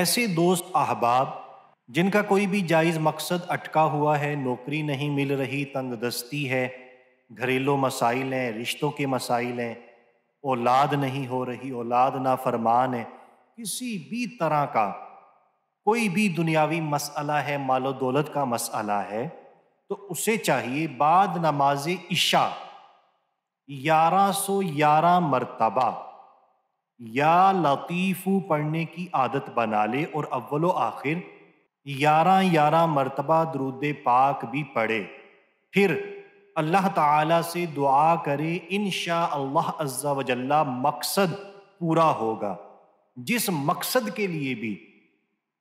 ऐसे दोस्त अहबाब जिनका कोई भी जायज़ मकसद अटका हुआ है नौकरी नहीं मिल रही तंग दस्ती है घरेलू मसाइल हैं रिश्तों के मसाइल हैं औलाद नहीं हो रही औलाद ना फरमान है किसी भी तरह का कोई भी दुनियावी मसला है मालो दौलत का मसला है तो उसे चाहिए बाद नमाज इशा ग्यारह सौ ग्यारह मरतबा या लतीफ़ू पढ़ने की आदत बना ले और अव्वल आखिर ग्यारह ग्यारह मरतबा दरुद पाक भी पढ़े फिर अल्लाह ताला से दुआ करे इन अल्लाह अज्जा वजल्ला मकसद पूरा होगा जिस मकसद के लिए भी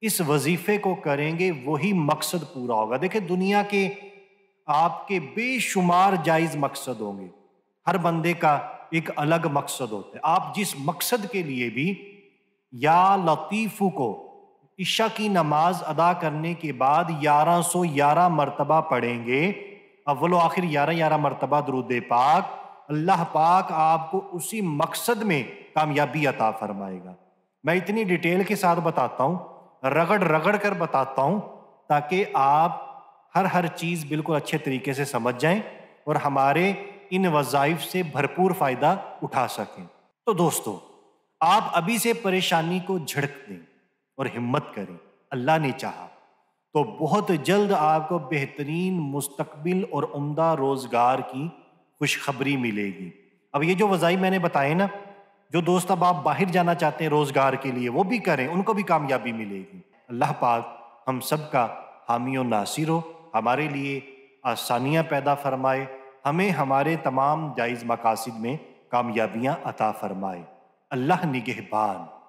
इस वजीफ़े को करेंगे वही मकसद पूरा होगा देखिए दुनिया के आपके बेशुमार जायज़ मकसद होंगे हर बंदे का एक अलग मकसद होता है आप जिस मकसद के लिए भी या लतीफ़ू को इशा की नमाज अदा करने के बाद ग्यारह सौ ग्यारह मरतबा पढ़ेंगे अव्वल आखिर ग्यारह ग्यारह मरतबा दरुद पाक अल्लाह पाक आपको उसी मकसद में कामयाबी अता फरमाएगा मैं इतनी डिटेल के साथ बताता हूँ रगड़ रगड़ कर बताता हूँ ताकि आप हर हर चीज़ बिल्कुल अच्छे तरीके से समझ जाएं और हमारे इन वज़ाइफ से भरपूर फ़ायदा उठा सकें तो दोस्तों आप अभी से परेशानी को झड़क दें और हिम्मत करें अल्लाह ने चाहा तो बहुत जल्द आपको बेहतरीन मुस्तकबिल और उम्दा रोज़गार की खुशखबरी मिलेगी अब ये जो वज़ाई मैंने बताए ना जो दोस्त अब आप बाहर जाना चाहते हैं रोज़गार के लिए वो भी करें उनको भी कामयाबी मिलेगी अल्लाह पाक हम सब का हामी नासिर हो हमारे लिए आसानियाँ पैदा फरमाए हमें हमारे तमाम जायज़ मकासद में कामयाबियाँ अता फरमाए अल्लाह निगहबान